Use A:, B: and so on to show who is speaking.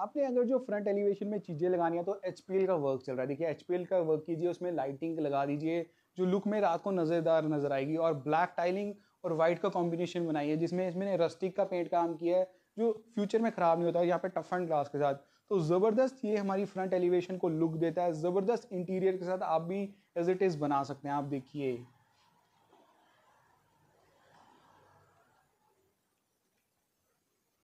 A: आपने अगर जो फ्रंट एलिवेशन में चीज़ें लगानी है तो एच का वर्क चल रहा है देखिए एच का वर्क कीजिए उसमें लाइटिंग लगा दीजिए जो लुक में रात को नज़रदार नज़र आएगी और ब्लैक टाइलिंग और वाइट का कॉम्बिनेशन बनाइए जिसमें इसमें रस्टिक का पेंट काम किया है जो फ्यूचर में ख़राब नहीं होता यहाँ पर टफ एंड ग्लास के साथ तो ज़बरदस्त ये हमारी फ्रंट एलिवेशन को लुक देता है ज़बरदस्त इंटीरियर के साथ आप भी एज इट इज़ बना सकते हैं आप देखिए